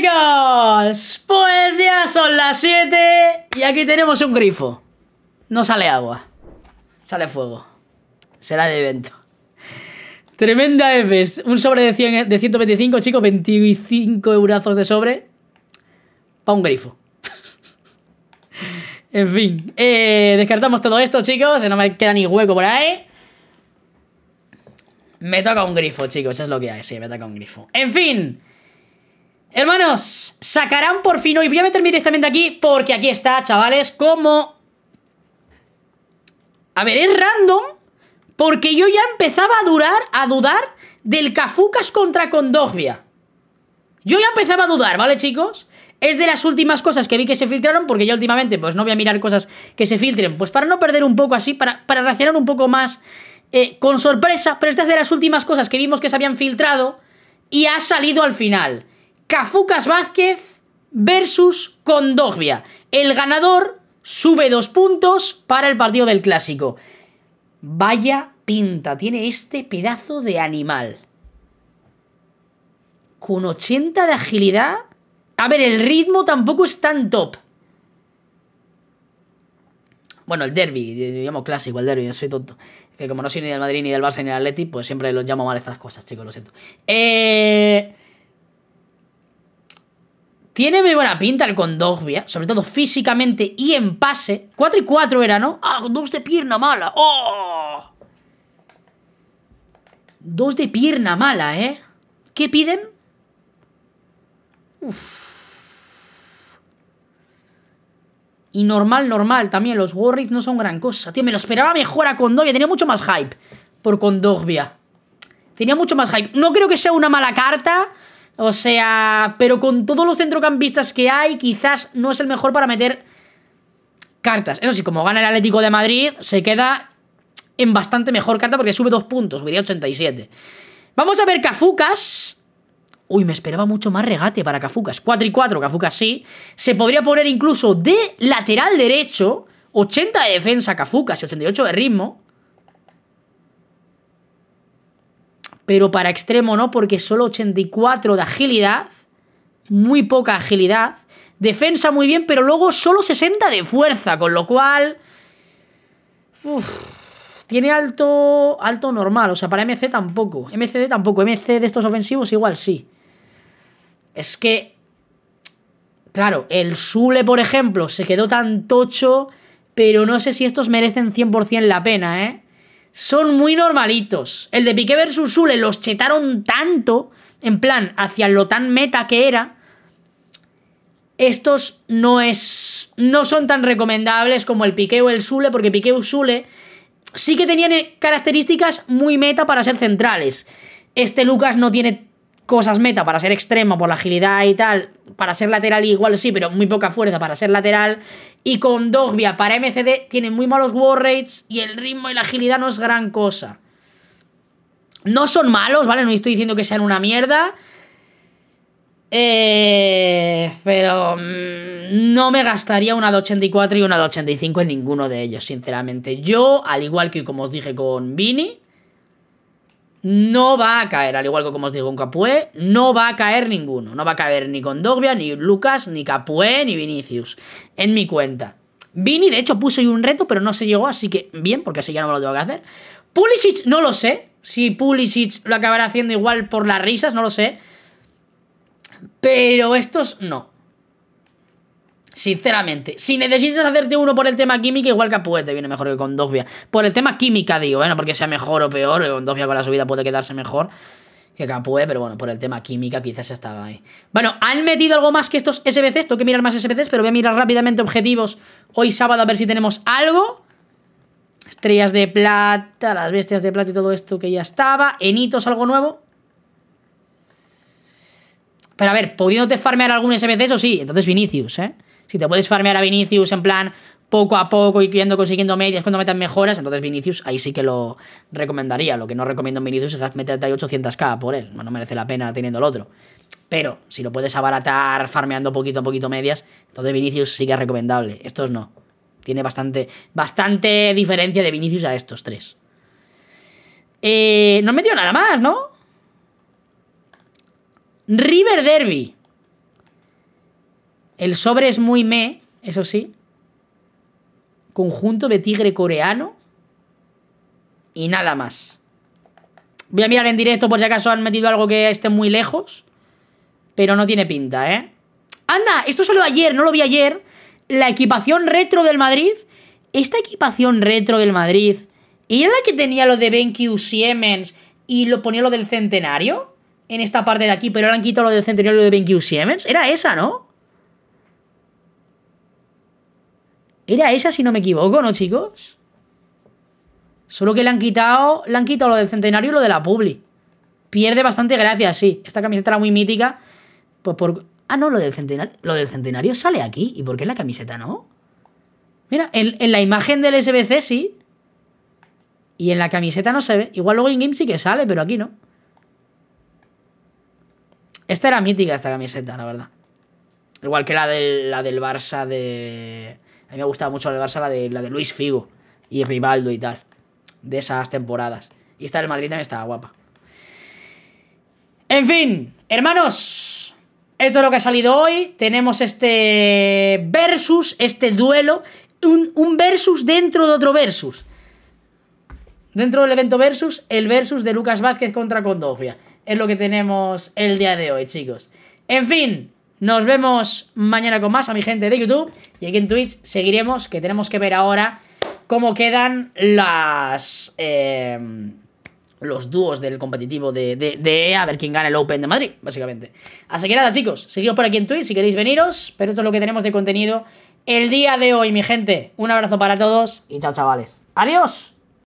chicos, pues ya son las 7 y aquí tenemos un grifo. No sale agua, sale fuego. Será de evento. Tremenda F, Un sobre de, 125, chicos, 25 eurazos de sobre. Para un grifo. en fin, eh, descartamos todo esto, chicos. No me queda ni hueco por ahí. Me toca un grifo, chicos, es lo que hay. Sí, me toca un grifo. En fin. Hermanos, sacarán por fin hoy. Voy a meterme directamente aquí porque aquí está, chavales, como... A ver, es random porque yo ya empezaba a durar, a dudar del Cafucas contra Condogvia. Yo ya empezaba a dudar, ¿vale, chicos? Es de las últimas cosas que vi que se filtraron, porque ya últimamente pues no voy a mirar cosas que se filtren, pues para no perder un poco así, para, para reaccionar un poco más eh, con sorpresa, pero esta es de las últimas cosas que vimos que se habían filtrado y ha salido al final. Cafucas Vázquez versus Condogbia. El ganador sube dos puntos para el partido del clásico. Vaya pinta tiene este pedazo de animal. Con 80 de agilidad. A ver, el ritmo tampoco es tan top. Bueno, el derby, yo llamo clásico el derby, yo soy tonto. Que como no soy ni del Madrid, ni del Barça, ni del Atleti, pues siempre los llamo mal estas cosas, chicos, lo siento. Eh... Tiene muy buena pinta el Condogvia, sobre todo físicamente y en pase. 4 y 4 era, ¿no? ¡Ah, dos de pierna mala! ¡Oh! Dos de pierna mala, ¿eh? ¿Qué piden? Y normal, normal también. Los Warriors no son gran cosa. Tío, me lo esperaba mejor a Condogvia, Tenía mucho más hype por Condogvia. Tenía mucho más hype. No creo que sea una mala carta. O sea, pero con todos los centrocampistas que hay, quizás no es el mejor para meter cartas. Eso sí, como gana el Atlético de Madrid, se queda en bastante mejor carta porque sube dos puntos, subiría 87. Vamos a ver Cafucas. Uy, me esperaba mucho más regate para Cafucas. 4 y 4, Cafucas sí. Se podría poner incluso de lateral derecho, 80 de defensa Cafucas y 88 de ritmo. pero para extremo no, porque solo 84 de agilidad, muy poca agilidad, defensa muy bien, pero luego solo 60 de fuerza, con lo cual... tiene alto alto normal, o sea, para MC tampoco, MCD tampoco, MC de estos ofensivos igual sí. Es que claro, el Sule, por ejemplo, se quedó tan tocho, pero no sé si estos merecen 100% la pena, ¿eh? son muy normalitos. El de Piqué versus Sule los chetaron tanto, en plan, hacia lo tan meta que era. Estos no es. no son tan recomendables como el Piqué o el Sule, porque Piqué o Sule sí que tenían eh, características muy meta para ser centrales. Este Lucas no tiene cosas meta para ser extremo por la agilidad y tal, para ser lateral igual sí, pero muy poca fuerza para ser lateral. Y con Dogvia para MCD tienen muy malos war rates y el ritmo y la agilidad no es gran cosa. No son malos, ¿vale? No estoy diciendo que sean una mierda. Eh, pero mm, no me gastaría una de 84 y una de 85 en ninguno de ellos, sinceramente. Yo, al igual que como os dije con Vini, no va a caer, al igual que como os digo con Capué, no va a caer ninguno. No va a caer ni con Dogbia, ni Lucas, ni Capué, ni Vinicius en mi cuenta. Vini, de hecho, puse un reto, pero no se llegó, así que bien, porque así ya no me lo tengo que hacer. Pulisic, no lo sé. Si Pulisic lo acabará haciendo igual por las risas, no lo sé. Pero estos no. Sinceramente, si necesitas hacerte uno por el tema química, igual Capoe te viene mejor que con Por el tema química, digo, bueno, porque sea mejor o peor, con Dovia con la subida puede quedarse mejor que Capoe, pero bueno, por el tema química quizás estaba ahí. Bueno, han metido algo más que estos SBCs, tengo que mirar más SBCs, pero voy a mirar rápidamente objetivos hoy sábado a ver si tenemos algo. Estrellas de plata, las bestias de plata y todo esto que ya estaba. Enitos, algo nuevo. Pero a ver, pudiéndote farmear algún SBC, eso sí, entonces Vinicius, ¿eh? Si te puedes farmear a Vinicius en plan poco a poco y yendo consiguiendo medias cuando metas mejoras, entonces Vinicius ahí sí que lo recomendaría. Lo que no recomiendo en Vinicius es meterte ahí 800k por él. No, merece la pena teniendo el otro. Pero si lo puedes abaratar farmeando poquito a poquito medias, entonces Vinicius sí que es recomendable. Estos no. Tiene bastante, bastante diferencia de Vinicius a estos tres. Eh, no han metido nada más, ¿no? River Derby. El sobre es muy me, eso sí. Conjunto de tigre coreano. Y nada más. Voy a mirar en directo por si acaso han metido algo que esté muy lejos. Pero no tiene pinta, ¿eh? Anda, esto salió ayer, no lo vi ayer. La equipación retro del Madrid. Esta equipación retro del Madrid. ¿Y era la que tenía lo de BenQ Siemens y lo ponía lo del centenario? En esta parte de aquí, pero ahora han quitado lo del centenario y lo de BenQ Siemens. Era esa, ¿no? Era esa, si no me equivoco, ¿no, chicos? Solo que le han quitado, le han quitado lo del centenario y lo de la publi. Pierde bastante gracia, sí. Esta camiseta era muy mítica. Pues por. Ah, no, lo del centenario. Lo del centenario sale aquí. ¿Y por qué la camiseta no? Mira, en, la imagen del SBC sí. Y en la camiseta no se ve. Igual luego en game sí que sale, pero aquí no. Esta era mítica, esta camiseta, la verdad. Igual que la la del Barça de. A mí me gustaba mucho el Barça la de, la de Luis Figo y Rivaldo y tal. De esas temporadas. Y esta del Madrid también estaba guapa. En fin, hermanos. Esto es lo que ha salido hoy. Tenemos este versus, este duelo. Un, un versus dentro de otro versus. Dentro del evento versus, el versus de Lucas Vázquez contra condofia Es lo que tenemos el día de hoy, chicos. En fin, nos vemos mañana con más a mi gente de YouTube. Y aquí en Twitch seguiremos, que tenemos que ver ahora cómo quedan las... Em, los dúos del competitivo de, de, de, e a ver quién gana el Open de Madrid, básicamente. Así que nada, chicos, seguimos por aquí en Twitch si queréis veniros, pero esto es lo que tenemos de contenido el día de hoy, mi gente. Un abrazo para todos y chao, chavales. ¡Adiós!